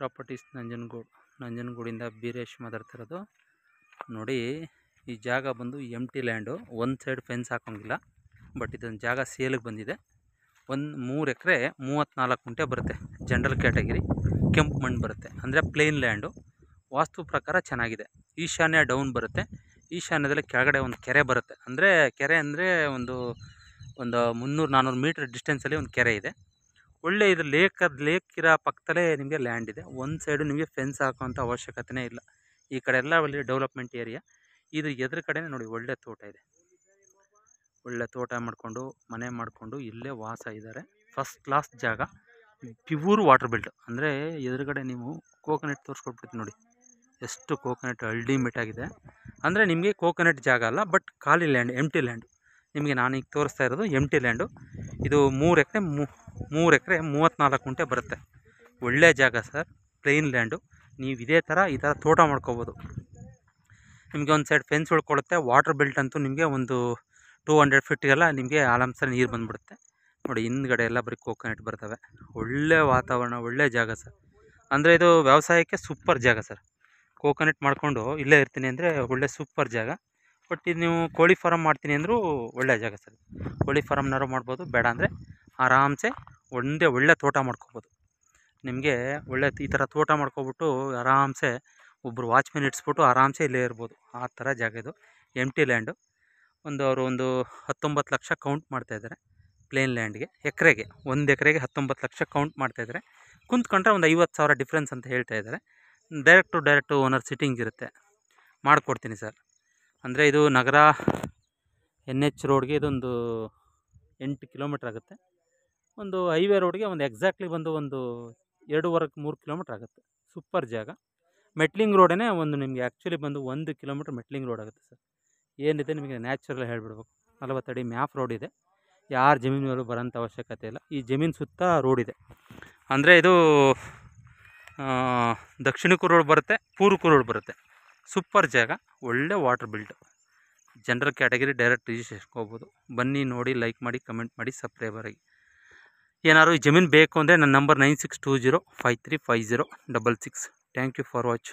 properties Nanjangud ನಂಜನಗೂಡಿಂದ Beeresh ಮಾತಾಡ್ತಿರೋದು ನೋಡಿ ಈ ಜಾಗ ಬಂದು ಎಮ್ ಟಿ ಲ್ಯಾಂಡು ಒಂದು ಸೈಡ್ ಫೆನ್ಸ್ ಹಾಕೋಂಗಿಲ್ಲ ಬಟ್ ಇದೊಂದು ಜಾಗ ಸೇಲಿಗೆ ಬಂದಿದೆ ಒಂದು ಮೂರು ಎಕರೆ ಮೂವತ್ತ್ನಾಲ್ಕು ಗುಂಟೆ ಬರುತ್ತೆ ಜನರಲ್ ಕ್ಯಾಟಗಿರಿ ಕೆಂಪು ಮಣ್ಣು ಬರುತ್ತೆ ಅಂದರೆ ಪ್ಲೇನ್ ಲ್ಯಾಂಡು ವಾಸ್ತು ಪ್ರಕಾರ ಚೆನ್ನಾಗಿದೆ ಈಶಾನ್ಯ ಡೌನ್ ಬರುತ್ತೆ ಈಶಾನ್ಯದಲ್ಲಿ ಕೆಳಗಡೆ ಒಂದು ಕೆರೆ ಬರುತ್ತೆ ಅಂದರೆ ಕೆರೆ ಅಂದರೆ ಒಂದು ಒಂದು ಮುನ್ನೂರು ನಾನ್ನೂರು ಮೀಟ್ರ್ ಡಿಸ್ಟೆನ್ಸಲ್ಲಿ ಒಂದು ಕೆರೆ ಇದೆ ಒಳ್ಳೆ ಇದು ಲೇಕದ ಇರೋ ಪಕ್ಕದಲ್ಲೇ ನಿಮಗೆ ಲ್ಯಾಂಡ್ ಇದೆ ಒಂದು ಸೈಡು ನಿಮಗೆ ಫೆನ್ಸ್ ಹಾಕುವಂಥ ಅವಶ್ಯಕತೆನೇ ಇಲ್ಲ ಈ ಕಡೆ ಎಲ್ಲ ಒಳ್ಳೆ ಡೆವಲಪ್ಮೆಂಟ್ ಏರಿಯಾ ಇದು ಎದುರು ಕಡೆನೇ ನೋಡಿ ಒಳ್ಳೆ ತೋಟ ಇದೆ ಒಳ್ಳೆ ತೋಟ ಮಾಡಿಕೊಂಡು ಮನೆ ಮಾಡಿಕೊಂಡು ಇಲ್ಲೇ ವಾಸ ಇದ್ದಾರೆ ಫಸ್ಟ್ ಕ್ಲಾಸ್ ಜಾಗ ಪ್ಯೂರ್ ವಾಟರ್ ಬಿಲ್ಟ್ ಅಂದರೆ ಎದುರುಗಡೆ ನೀವು ಕೋಕೋನಟ್ ತೋರಿಸ್ಕೊಟ್ಬಿಡ್ತೀನಿ ನೋಡಿ ಎಷ್ಟು ಕೋಕೋನಟ್ ಆಗಿದೆ ಅಂದರೆ ನಿಮಗೆ ಕೋಕೋನಟ್ ಜಾಗ ಅಲ್ಲ ಬಟ್ ಖಾಲಿ ಲ್ಯಾಂಡ್ ಟಿ ಲ್ಯಾಂಡ್ ನಿಮಗೆ ನಾನು ಈಗ ತೋರಿಸ್ತಾ ಇರೋದು ಟಿ ಲ್ಯಾಂಡು ಇದು ಮೂರು ಎಕರೆ ಮೂ ಮೂರು ಎಕರೆ ಮೂವತ್ತ್ನಾಲ್ಕು ಗುಂಟೆ ಬರುತ್ತೆ ಒಳ್ಳೆಯ ಜಾಗ ಸರ್ ಪ್ಲೇನ್ ಲ್ಯಾಂಡು ನೀವು ಇದೇ ಥರ ಈ ಥರ ತೋಟ ಮಾಡ್ಕೋಬೋದು ನಿಮಗೆ ಒಂದು ಸೈಡ್ ಫೆನ್ಸ್ ಉಳ್ಕೊಳ್ಳುತ್ತೆ ವಾಟರ್ ಬೆಲ್ಟ್ ಅಂತೂ ನಿಮಗೆ ಒಂದು ಟೂ ಹಂಡ್ರೆಡ್ ಫಿಫ್ಟಿಗೆಲ್ಲ ನಿಮಗೆ ಆರಾಮ್ಸೆ ನೀರು ಬಂದುಬಿಡುತ್ತೆ ನೋಡಿ ಹಿಂದ್ಗಡೆ ಎಲ್ಲ ಬರೀ ಕೋಕೋನೆಟ್ ಬರ್ತವೆ ಒಳ್ಳೆ ವಾತಾವರಣ ಒಳ್ಳೆ ಜಾಗ ಸರ್ ಅಂದರೆ ಇದು ವ್ಯವಸಾಯಕ್ಕೆ ಸೂಪರ್ ಜಾಗ ಸರ್ ಕೋಕೋನೆಟ್ ಮಾಡಿಕೊಂಡು ಇಲ್ಲೇ ಇರ್ತೀನಿ ಅಂದರೆ ಒಳ್ಳೆ ಸೂಪರ್ ಜಾಗ ಬಟ್ ಇದು ನೀವು ಕೋಳಿ ಫಾರಮ್ ಮಾಡ್ತೀನಿ ಅಂದರೂ ಒಳ್ಳೆಯ ಜಾಗ ಸರ್ ಕೋಳಿ ಫಾರಮ್ನಾರು ಮಾಡ್ಬೋದು ಬೇಡ ಅಂದರೆ ಆರಾಮ್ಸೆ ಒಂದೇ ಒಳ್ಳೆ ತೋಟ ಮಾಡ್ಕೊಬೋದು ನಿಮಗೆ ಒಳ್ಳೆ ಈ ಥರ ತೋಟ ಮಾಡ್ಕೊಬಿಟ್ಟು ಆರಾಮ್ಸೆ ಒಬ್ಬರು ವಾಚ್ಮೆನ್ ಇಟ್ಸ್ಬಿಟ್ಟು ಆರಾಮ್ಸೆ ಇಲ್ಲೇ ಇರ್ಬೋದು ಆ ಥರ ಜಾಗ ಇದು ಎಮ್ ಟಿ ಲ್ಯಾಂಡು ಒಂದು ಅವರು ಒಂದು ಹತ್ತೊಂಬತ್ತು ಲಕ್ಷ ಕೌಂಟ್ ಮಾಡ್ತಾಯಿದ್ದಾರೆ ಪ್ಲೇನ್ ಲ್ಯಾಂಡ್ಗೆ ಎಕರೆಗೆ ಒಂದು ಎಕರೆಗೆ ಹತ್ತೊಂಬತ್ತು ಲಕ್ಷ ಕೌಂಟ್ ಮಾಡ್ತಾಯಿದ್ದಾರೆ ಕುಂತ್ಕೊಂಡ್ರೆ ಒಂದು ಐವತ್ತು ಸಾವಿರ ಡಿಫ್ರೆನ್ಸ್ ಅಂತ ಹೇಳ್ತಾ ಇದ್ದಾರೆ ಡೈರೆಕ್ಟು ಡೈರೆಕ್ಟು ಓನರ್ ಸಿಟ್ಟಿಂಗ್ ಇರುತ್ತೆ ಮಾಡಿಕೊಡ್ತೀನಿ ಸರ್ ಅಂದರೆ ಇದು ನಗರ ಎನ್ ಎಚ್ ರೋಡ್ಗೆ ಇದೊಂದು ಎಂಟು ಕಿಲೋಮೀಟ್ರ್ ಆಗುತ್ತೆ ಒಂದು ಹೈವೇ ರೋಡ್ಗೆ ಒಂದು ಎಕ್ಸಾಕ್ಟ್ಲಿ ಬಂದು ಒಂದು ಎರಡೂವರೆ ಮೂರು ಕಿಲೋಮೀಟ್ರ್ ಆಗುತ್ತೆ ಸೂಪರ್ ಜಾಗ ಮೆಟ್ಲಿಂಗ್ ರೋಡೇ ಒಂದು ನಿಮಗೆ ಆ್ಯಕ್ಚುಲಿ ಬಂದು ಒಂದು ಕಿಲೋಮೀಟ್ರ್ ಮೆಟ್ಲಿಂಗ್ ರೋಡ್ ಆಗುತ್ತೆ ಸರ್ ಏನಿದೆ ನಿಮಗೆ ನ್ಯಾಚುರಲ್ ಹೇಳಿಬಿಡ್ಬೇಕು ನಲವತ್ತಡಿ ಮ್ಯಾಪ್ ರೋಡ್ ಇದೆ ಯಾರ ಜಮೀನು ಬರೋಂಥ ಅವಶ್ಯಕತೆ ಇಲ್ಲ ಈ ಜಮೀನು ಸುತ್ತ ರೋಡ್ ಇದೆ ಅಂದರೆ ಇದು ದಕ್ಷಿಣಕ್ಕೂ ರೋಡ್ ಬರುತ್ತೆ ಪೂರ್ವಕ್ಕೂ ರೋಡ್ ಬರುತ್ತೆ ಸೂಪರ್ ಜಾಗ ಒಳ್ಳೆ water built general category direct ರಿಜಿಸ್ಟ್ರೇಷನ್ಗೆ ಹೋಗ್ಬೋದು ಬನ್ನಿ ನೋಡಿ ಲೈಕ್ ಮಾಡಿ ಕಮೆಂಟ್ ಮಾಡಿ ಸಬ್ಸ್ಕ್ರೈಬರ್ ಆಗಿ ಏನಾದ್ರು ಈ ಜಮೀನು ಬೇಕು ಅಂದರೆ ನನ್ನ number nine six two zero five three five zero double six thank you for watch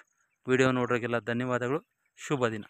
video ನೋಡೋರಿಗೆಲ್ಲ ಧನ್ಯವಾದಗಳು ಶುಭ ದಿನ